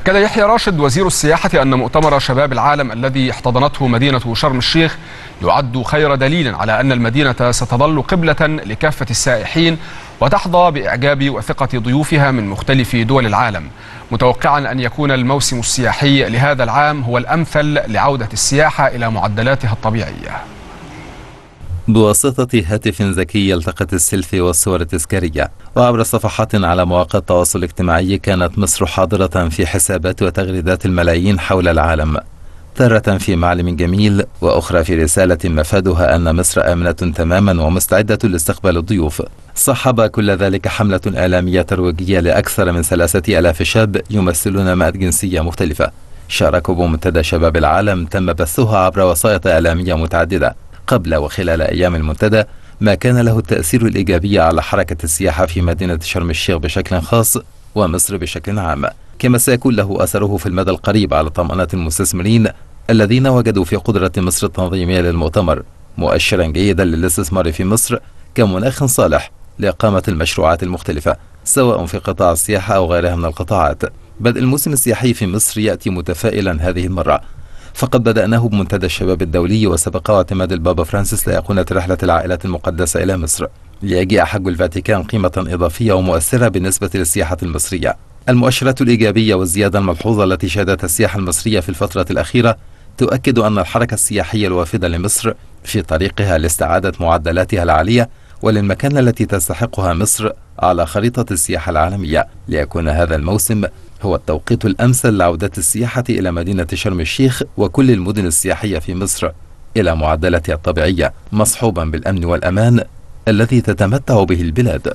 أكد يحيى راشد وزير السياحة أن مؤتمر شباب العالم الذي احتضنته مدينة شرم الشيخ يعد خير دليل على أن المدينة ستظل قبلة لكافة السائحين وتحظى بإعجاب وثقة ضيوفها من مختلف دول العالم متوقعا أن يكون الموسم السياحي لهذا العام هو الأمثل لعودة السياحة إلى معدلاتها الطبيعية بواسطة هاتف ذكي يلتقط السيلفي والصور التذكارية وعبر صفحات على مواقع التواصل الاجتماعي كانت مصر حاضرة في حسابات وتغريدات الملايين حول العالم تارة في معلم جميل وأخرى في رسالة مفادها أن مصر آمنة تماما ومستعدة لاستقبال الضيوف صحب كل ذلك حملة إعلامية ترويجية لأكثر من ثلاثة ألاف شاب يمثلون مئة جنسية مختلفة شاركوا بمنتدى شباب العالم تم بثها عبر وسائط إعلامية متعددة قبل وخلال أيام المنتدى ما كان له التأثير الإيجابي على حركة السياحة في مدينة شرم الشيخ بشكل خاص ومصر بشكل عام كما سيكون له أثره في المدى القريب على طمأنة المستثمرين الذين وجدوا في قدرة مصر التنظيمية للمؤتمر مؤشرا جيدا للاستثمار في مصر كمناخ صالح لإقامة المشروعات المختلفة سواء في قطاع السياحة أو غيرها من القطاعات بدء الموسم السياحي في مصر يأتي متفائلا هذه المرة فقد بدأناه بمنتدى الشباب الدولي وسبق اعتماد البابا فرانسيس لأيقونة رحلة العائلات المقدسة إلى مصر ليجيء حج الفاتيكان قيمة إضافية ومؤثرة بالنسبة للسياحة المصرية المؤشرات الإيجابية والزيادة الملحوظة التي شهدتها السياحة المصرية في الفترة الأخيرة تؤكد أن الحركة السياحية الوافدة لمصر في طريقها لاستعادة معدلاتها العالية وللمكانة التي تستحقها مصر على خريطة السياحة العالمية ليكون هذا الموسم هو التوقيت الأمثل لعودة السياحة إلى مدينة شرم الشيخ وكل المدن السياحية في مصر إلى معدلتها الطبيعية مصحوبا بالأمن والأمان الذي تتمتع به البلاد